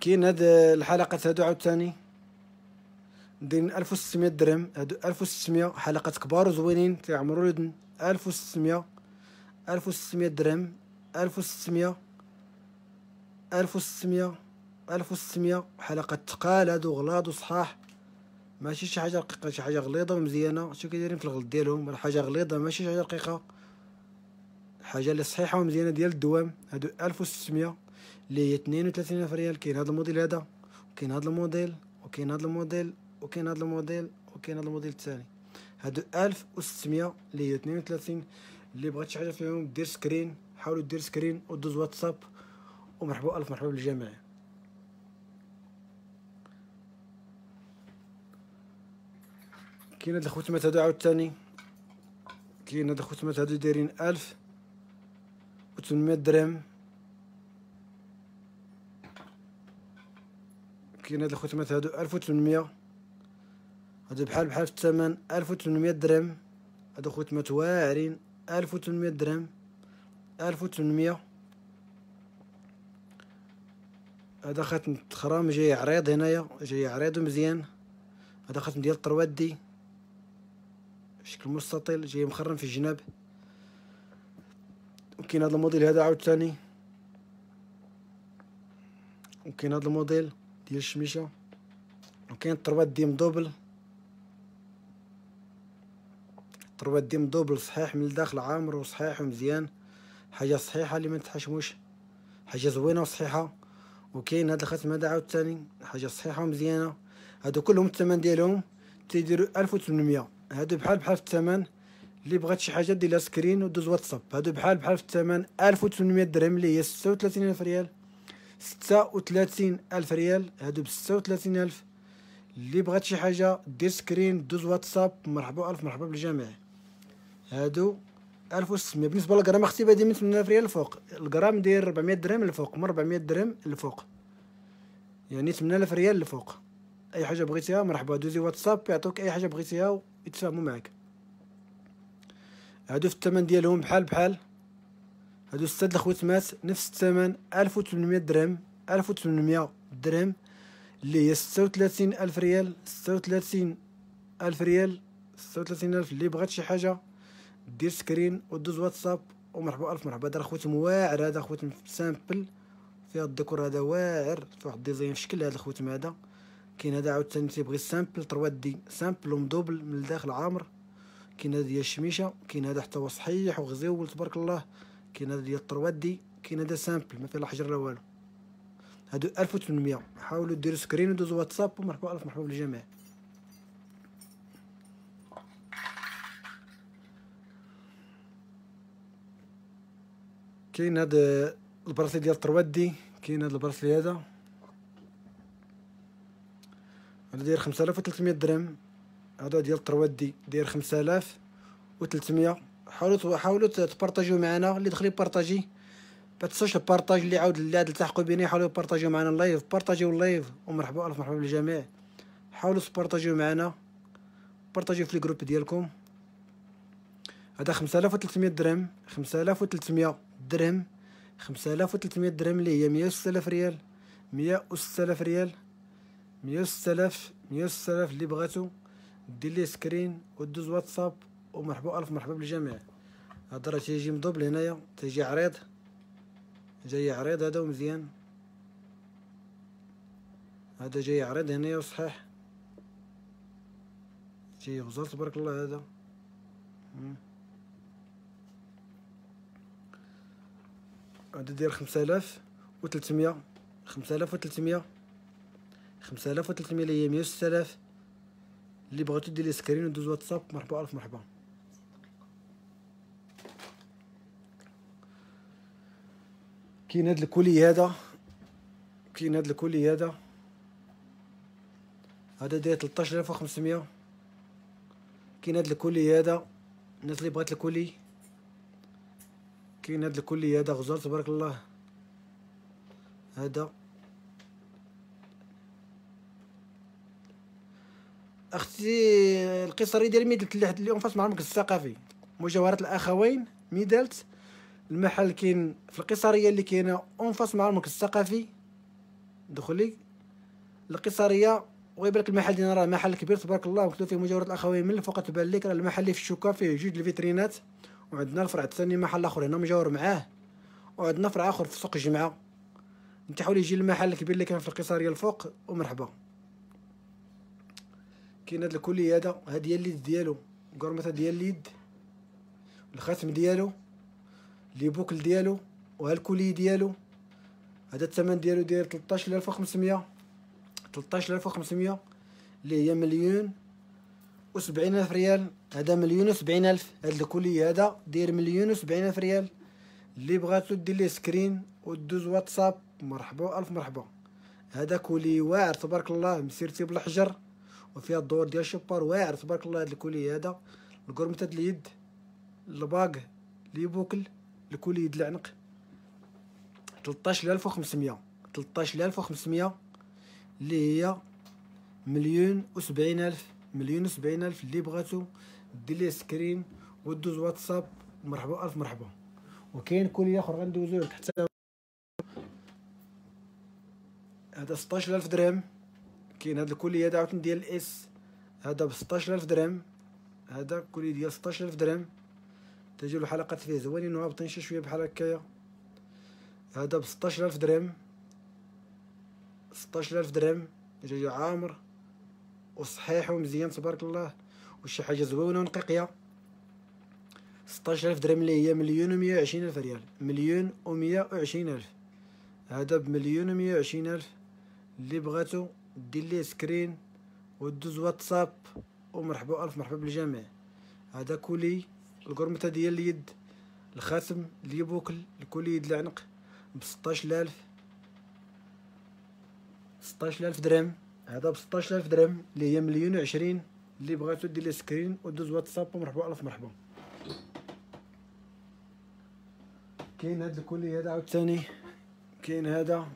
كاين هاد الحلقات هادو عاوتاني نديرين 1600 درهم هادو 1600 حلقات كبار وزوينين تيعمروا الودن 1600 1600 درهم 1600 1600 1600 حلقات تقال هادو غلاض وصحاح ماشي شي حاجه رقيقه شي حاجه غليظه ومزيانه شو كيدايرين في الغلط ديالهم حاجه غليظه ماشي شي حاجه رقيقه الحاجه اللي صحيحه ومزيانه ديال الدوام هادو 1600 هي 32 الف ريال كاين هذا الموديل هذا وكاين هذا الموديل وكاين هذا الموديل وكاين هذا الموديل وكاين هذا الموديل الثاني هادو 1600 اللي هي 32 اللي بغات شي حاجه فيهم دير سكرين حاولوا دير سكرين ودوز واتساب ومرحبا الف مرحبا بالجميع كاين هاد الختمات هادو عاوتاني كاين هاد الختمات هادو دايرين الف وتمنمية درهم كاين هاد الختمات هادو ألف أو تمنمية هادو بحال بحال في الثمن ألف أو تمنمية درهم هادو ختمات واعرين ألف أو تمنمية درهم ألف أو تمنمية هذا خاتم تخرام جاي عريض هنايا جاي عريض مزيان هذا خاتم ديال الطروادي شكل مستطيل جاي مخرم في الجناب وكاين هذا الموديل هذا عاوتاني وكاين هذا الموديل ديال الشميشه وكاين طروات ديم دوبل طروات ديم دوبل صحيح من الداخل عامر وصحيح ومزيان حاجه صحيحه اللي ما تحشموش حاجه زوينه وصحيحه وكاين هاد الخاتم هذا عاوتاني حاجه صحيحه ومزيانه هادو كلهم الثمن ديالهم تيديروا 1800 هادو بحال بحال في الثمن اللي بغات شي حاجه ديرها سكرين ودوز واتساب هادو بحال بحال في الثمن 1800 درهم اللي هي الف ريال ستة وثلاثين ألف ريال هادو بستة وثلاثين ألف اللي بغات شي حاجة دير سكرين دوز واتساب مرحبا ألف مرحبا بالجميع هادو ألف وستمية بالنسبة للغرام أختي بادي من ثمانين ألف ريال الفوق الغرام داير ربعمية درهم الفوق من ربعمية درهم الفوق يعني ثمانين ألف ريال الفوق أي حاجة بغيتيها مرحبا دوزي واتساب يعطوك أي حاجة بغيتيها ويتفاهمو معاك هادو في الثمن ديالهم بحال بحال هادو ستة الخوت مات نفس الثمن ألف وتمنمية درهم ألف وتمنمية درهم اللي هي ستة وتلاتين ألف ريال ستة وتلاتين ألف ريال ستة وتلاتين ألف اللي بغات شي حاجة دير سكرين ودوز واتساب ومرحبا ألف مرحبا هذا خوت واعر هذا خوت سامبل فيها الديكور هذا واعر في واحد ديزاين شكل هذا الخوت هذا كاين هذا عاوتاني تيبغي سامبل 3 دي سامبل ومدوبل من الداخل عامر كاين هذه ديال الشميشه كاين هذا حتى هو صحيح وغزيول تبارك الله كاين هذا ديال الطروات دي كاين هذا سامبل ما فيه لا حجر لا والو هادو 1800 حاولوا ديروا سكرين ودوزوا واتساب ومرحبا الف مرحبا بالجميع كاين هاد البراسلي ديال الطروات دي كاين هاد البراسلي هذا هذا داير 5300 درهم هذا ديال الطروات دي داير 5300 حاولوا حاولوا تبارطاجيو معنا اللي دخل يبارطاجي ما تنساوش البارطاج اللي عاود اللي عاد التحقوا بيني حاولوا بارطاجيو معنا اللايف بارطاجيو اللايف ومرحبا الف مرحبا بالجميع حاولوا تبارطاجيو معنا بارطاجيو في الجروب ديالكم هذا 5300 درهم 5300 درهم 5300 درهم اللي هي 106000 ريال 106000 ريال 106000 106000 اللي بغاتو دير ليه سكرين ودوز واتساب ومرحبا الف مرحبا بالجميع هضره تيجي مضبل هنايا تيجي عريض جاي عريض هذا ومزيان هذا جاي عريض هنايا وصحيح جاي غزال تبارك الله هذا هذا داير خمسة آلاف وتلتمية خمسة آلاف وتلتمية خمسة آلاف وتلتمية اللي هي مية وستة آلاف اللي بغاتو دير لي سكرين ودوز واتساب مرحبا ألف مرحبا كاين هاد الكولي هذا كاين هاد الكولي هذا هذا داير 13500 كاين هاد الكولي هذا الناس اللي بغات الكولي كاين هاد الكولي هذا غزال تبارك الله هذا اختي القصري ديال ميدلت اللي اليوم فاس مع المركز الثقافي مجوهرة الاخوين ميدلت المحل كاين في القيصريه اللي كاينه اون فاس مع المركز الثقافي دخلي القيصريه ويبان لك المحل ديالنا راه محل كبير تبارك الله مكتوب فيه مجاورة الاخوين من الفوق تبان لك راه المحل اللي في الشوكه فيه جوج الفيترينات وعندنا الفرع الثاني محل اخر هنا مجاور معاه وعندنا فرع اخر في سوق الجمعه انت حاول يجي المحل الكبير اللي كان في القيصريه الفوق ومرحبا كاين هاد الكلي هذا هادي هي اليد ديالو قرمته ديال اليد الخاتم ديالو لي بوكل ديالو وهالكولي ديالو هذا الثمن ديالو داير 13500 13500 اللي هي مليون وسبعين ألف ريال هذا مليون وسبعين ألف هاد الكولي هذا داير مليون وسبعين ألف ريال اللي بغاتو دير ليه سكرين ودوز واتساب مرحبا ألف مرحبا هذا كولي واعر تبارك الله مسيرتي بالحجر وفيها الدور ديال الشبار واعر تبارك الله هاد الكولي هذا الكرمتة اليد الباق لي بوكل الكولي يد العنق 13500 13500 اللي هي مليون وسبعين الف مليون وسبعين الف اللي بغاتو دير ليه سكرين ودوز واتساب مرحبا الف مرحبا وكاين كولي اخر غندوزوه حتى هذا ستاش الف درهم كاين هاد الكولي هذا عاوتاني ديال الاس هذا ب الف درهم هذا كولي ديال ستاش الف درهم تجي له حلقات فيه زوينين وهابطين شي شويه بحال هكايا هذا ب 16000 درهم 16000 درهم جاي عامر وصحيح ومزيان تبارك الله وشي حاجه زوينه ونقيقيه 16000 درهم اللي هي مليون و 120 الف ريال مليون و 120 الف هذا بمليون و 120 الف اللي بغاتو دير ليه سكرين ودوز واتساب ومرحبا الف مرحبا بالجميع هذا كولي القرمطة ديال اليد الخاتم بوكل لكل يد العنق ب 16000 16000 درهم هذا ب 16000 درهم اللي هي مليون وعشرين اللي بغاتو دير لي سكرين ودوز واتساب ومرحبا الف مرحبا كاين هاد الكولي هذا عاوتاني كاين هذا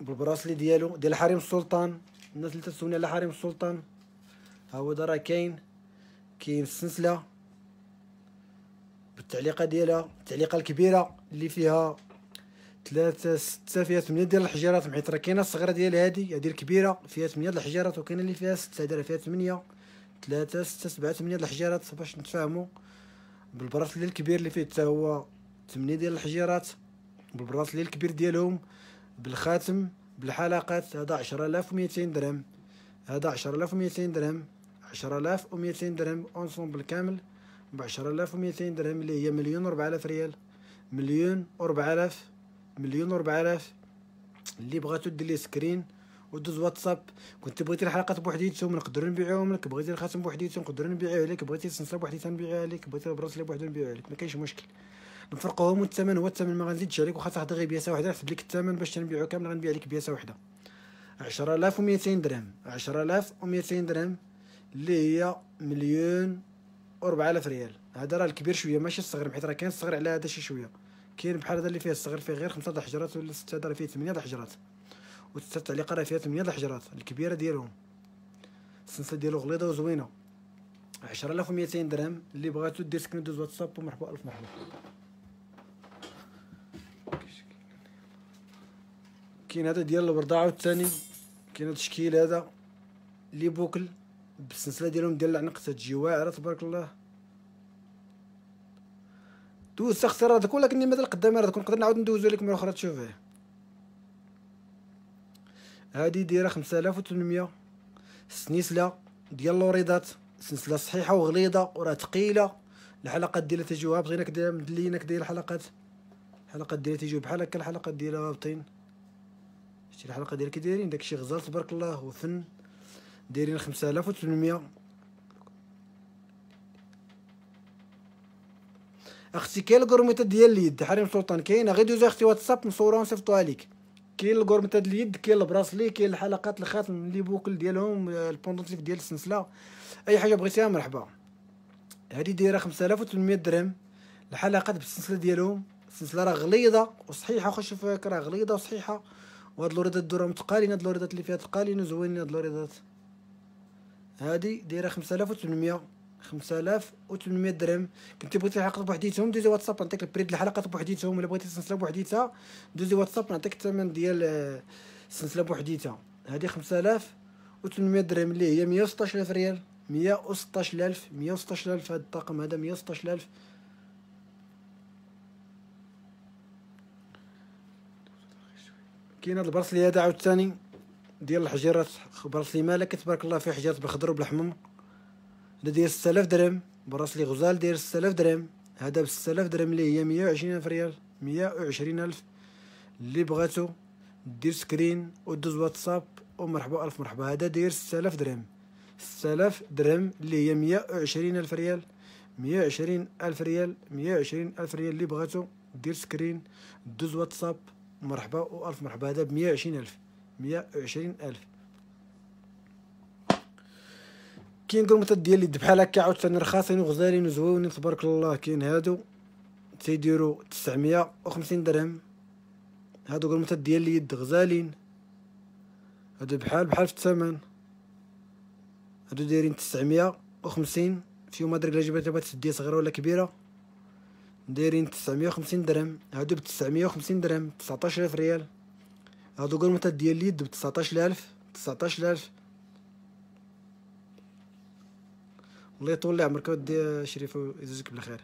بالبراسلي ديالو ديال حريم السلطان الناس اللي تسولني على حريم السلطان ها هو راه كاين كاين السلسله بالتعليقه ديالها التعليقه الكبيره اللي فيها ثلاثة ستة فيها ثمانية ديال الحجيرات معيت راه كاينه الصغيرة ديال هادي هادي الكبيرة فيها ثمانية ديال الحجيرات وكاينه اللي فيها ستة دايرة فيها ثمانية ثلاثة ستة سبعة ثمانية ديال الحجيرات باش نتفاهمو بالبراسلي الكبير اللي فيه حتى هو ثمانية ديال الحجيرات بالبراسلي الكبير ديالهم بالخاتم بالحلقات هذا عشرة آلاف وميتين درهم هذا عشرة آلاف وميتين درهم عشرة ميتين درهم اونسومبل كامل بعشرة آلاف ميتين درهم اللي هي مليون و ربعالاف ريال مليون و ربعالاف مليون و ربعالاف اللي بغاتو دير لي سكرين ودوز واتساب كنت بغيتي الحلقات بوحديتهم نقدر نبيعوهم لك بغيتي الخاتم بوحديتهم نقدر نبيعوه لك بغيتي السنسله بوحديتها نبيعها لك بغيتي البراسلي بوحدو نبيعوها لك ما كاينش مشكل نفرقوهم والثمن هو الثمن ما غنزيدش عليك واخا تحضر غير بياسه وحده نحسب لك الثمن باش تنبيعو كامل غنبيع لك بياسه وحده 10200 درهم 10200 درهم اللي هي مليون و4000 ريال هذا راه الكبير شويه ماشي الصغير حيت راه كاين الصغير على هذا شي شويه كاين بحال هذا اللي فيه الصغير فيه غير 5 د الحجرات ولا 6 راه فيه 8 د الحجرات و التعليقه راه فيها 8 د الحجرات الكبيره ديالهم السنسه ديالو غليظه وزوينه 10200 درهم اللي بغاتو دير سكرين دوز واتساب ومرحبا الف مرحبا كاين هذا ديال البرضاعه والثاني كاين هذا التشكيل هذا لي بوكل بالسلسله ديالهم ديال العنق تجي واعره تبارك الله دوز سخسر هذاك ولكن المثل قدام راه نقدر نعاود ندوزو لك مره اخرى تشوف هادي دايره 5800 السنسله ديال لوريدات سلسله صحيحه وغليظه وراه ثقيله الحلقات ديالها تجيو هابطين كدا مدليين كدا الحلقات الحلقات ديالها تجيو بحال هكا الحلقات ديالها هابطين شتي الحلقه ديال كي دايرين داكشي غزال تبارك الله وفن دايرين خمسة آلاف وتمنمية اختي كاين الكورميطه ديال اليد حريم سلطان كاينه غير دوزي اختي واتساب مصوره ونصيفطوها لك كاين الكورميطه ديال اليد كاين البراسلي كاين الحلقات الخاتم لي بوكل ديالهم البوندونتيف ديال السلسله اي حاجه بغيتيها مرحبا هادي دايره 5800 درهم الحلقات بالسلسله ديالهم السلسله راه غليظه وصحيحه خش شوف راه غليظه وصحيحه وهاد الوريضات دورهم تقالين هاد الوريضات اللي فيها تقالين وزوينين هاد الوريضات هادي دايره 5800 5800 درهم كنتي بغيتي الحلقه بوحديتهم دوزي واتساب نعطيك البريد ديال الحلقات بوحديتهم الا بغيتي السلسله بوحديتها دوزي واتساب نعطيك الثمن ديال السلسله آه، بوحديتها هادي 5800 درهم اللي هي 116000 ريال 116000 116000 هاد الطاقم هذا 116000 كاين هاد البرصلي هذا عاوتاني ديال الحجيرات براس لي مالك تبارك الله في حجيرات بالخضر وبالحمم هذا داير 6000 درهم براس لي غزال داير 6000 درهم هذا ب 6000 درهم اللي هي 120 الف ريال 120 الف اللي بغاتو دير سكرين ودوز واتساب ومرحبا الف مرحبا هذا داير 6000 درهم 6000 درهم اللي هي 120 الف ريال 120 الف ريال 120 الف ريال اللي بغاتو دير سكرين دوز واتساب مرحبا والف مرحبا هذا ب 120 الف 120 ألف كاين قرمطه ديال اللي بحال هكا عاوتاني رخاصين وغزالين وزويونين تبارك الله كاين هادو تيديرو 950 درهم هادو قرمطه ديال اليد غزالين هادو بحال بحال في الثمن هادو دايرين 950 في يوم الرجله لجبات بغات تسديها صغيره ولا كبيره دايرين 950 درهم هادو ب 950 درهم 19000 ريال هادو متى ديال اليد تسعتاش تسعطاشلاف الله يطول عمرك ودي شريف يجزيك بالخير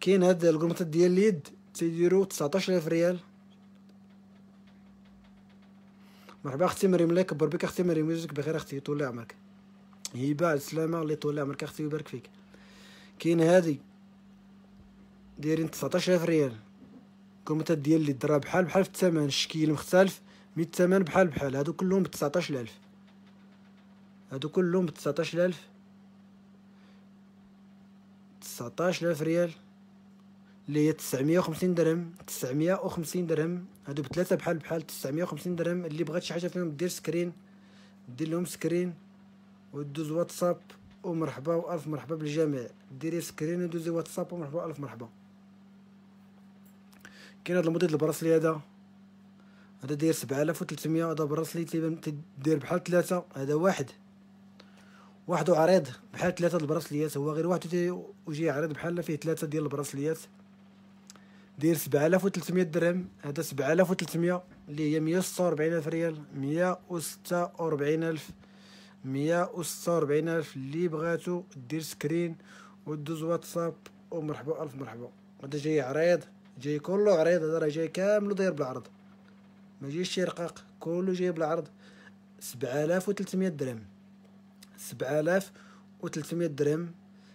كاين هاد القرمطات ديال اليد تيديرو الف ريال مرحبا اختي مريم الله يكبر بك اختي مريم يجزيك بخير اختي يطول عمرك هبه على السلامه الله يطول عمرك اختي ويبارك فيك كاين هادي دايرين الف ريال كل ديال اليد راه بحال بحال في الثمن الشكيل مختلف مي الثمن بحال بحال هادو كلهم الف هادو كلهم بتسعطاشلاف الف ريال اللي هي تسعمية وخمسين درهم تسعمية وخمسين درهم هادو بثلاثة بحال بحال تسعمية وخمسين درهم اللي بغات شي حاجة فيهم دير سكرين دير لهم سكرين ودوز واتساب ومرحبا والف مرحبا بالجميع ديري سكرين ودوزي واتساب ومرحبا الف مرحبا كاين هاد الموديل البراسلي هذا هذا داير سبعة آلاف وتلتمية هذا تيبان تدير بحال ثلاثة هذا واحد واحد عريض بحال ثلاثة البراسليات هو غير واحد وجاي عريض بحال فيه ثلاثة ديال البراسليات داير سبعة آلاف وتلتمية درهم هذا سبعة آلاف وتلتمية اللي هي مية و ربعين ألف ريال مية و ربعين ألف مية و ربعين ألف اللي بغاتو دير سكرين ودوز واتساب ومرحبا ألف مرحبا هذا جاي عريض جاي كله عريض هذا راه جاي كامل داير بالعرض ما يجيش شي رقاق كله جاي بالعرض سبعة آلاف درهم سبعة آلاف درهم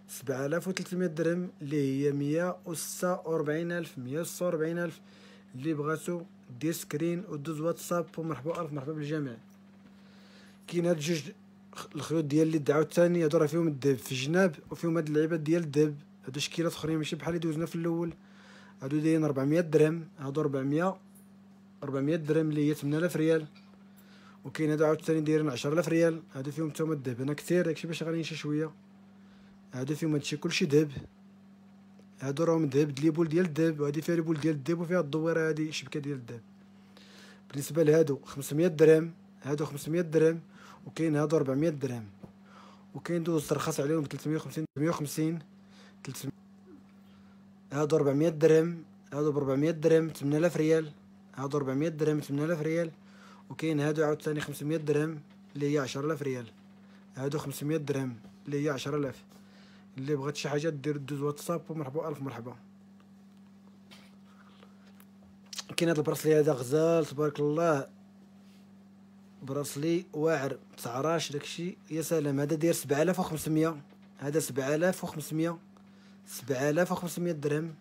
سبعة آلاف درهم اللي هي مية وستة وربعين ألف مية وستة وربعين ألف اللي بغاتو دير سكرين ودوز واتساب ومرحبا ألف مرحبا بالجميع كاين هاد جوج الخيوط ديال اللي دعاو الثاني هادو راه فيهم الذهب في الجناب وفيهم هاد اللعيبات ديال الذهب هادو شكيلات اخرين ماشي بحال اللي دوزنا في الاول هادو دايرين 400 درهم هادو 400 400 درهم اللي هي 8000 ريال وكاين هذا عاود ثاني دايرين 10000 ريال هذا فيهم تما الذهب انا كثير داكشي باش غادي نمشي شويه هذا فيهم هادشي كلشي ذهب هادو راهم ذهب ليبول ديال الذهب وهادي فيها ليبول ديال الذهب وفيها الدويره هادي شبكه ديال الذهب بالنسبه لهادو 500 درهم هادو 500 درهم وكاين هادو 400 درهم وكاين دوز ترخص عليهم 350 350 300 هادو 400 درهم هادو ب 400 درهم 8000 ريال هادو 400 درهم 8000 ريال وكاين هادو عاوتاني 500 درهم اللي هي 10000 ريال هادو 500 درهم اللي هي 10000 اللي بغات شي حاجه دير دوز واتساب ومرحبا الف مرحبا كاين هاد البراسلي هذا غزال تبارك الله براسلي واعر 19 داكشي يا سلام هذا داير 7500 هذا 7500 7500 درهم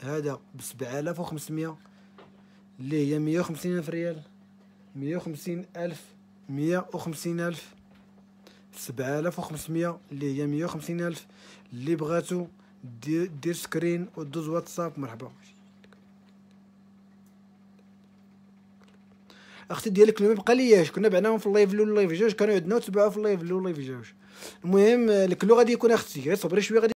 هذا ب 7500 اللي هي مية وخمسين ألف ريال مية وخمسين ألف مية وخمسين ألف سبعة آلاف وخمسمية اللي هي مية وخمسين ألف اللي بغاتو دير, سكرين ودوز واتساب مرحبا اختي ديالك ما بقى لياش كنا بعناهم في اللايف لول لايف جوج كانوا عندنا وتبعوا في اللايف لول لايف جوج المهم آه، الكلو غادي يكون اختي غير صبري شويه غادي